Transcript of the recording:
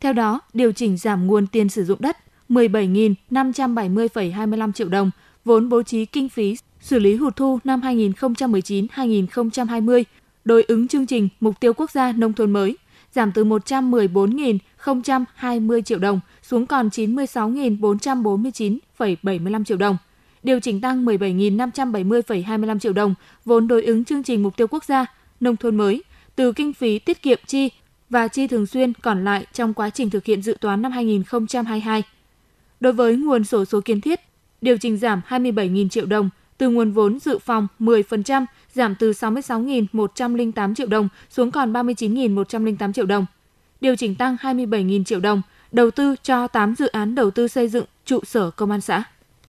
Theo đó, điều chỉnh giảm nguồn tiền sử dụng đất 17.570,25 triệu đồng, vốn bố trí kinh phí xử lý hụt thu năm 2019-2020 đối ứng chương trình Mục tiêu Quốc gia Nông thôn mới, giảm từ 114.020 triệu đồng xuống còn 96.449,75 triệu đồng. Điều chỉnh tăng 17.570,25 triệu đồng vốn đối ứng chương trình Mục tiêu Quốc gia Nông thôn mới từ kinh phí tiết kiệm chi và chi thường xuyên còn lại trong quá trình thực hiện dự toán năm 2022. Đối với nguồn sổ số kiến thiết, điều chỉnh giảm 27.000 triệu đồng từ nguồn vốn dự phòng 10%, giảm từ 66.108 triệu đồng xuống còn 39.108 triệu đồng. Điều chỉnh tăng 27.000 triệu đồng, đầu tư cho 8 dự án đầu tư xây dựng trụ sở công an xã.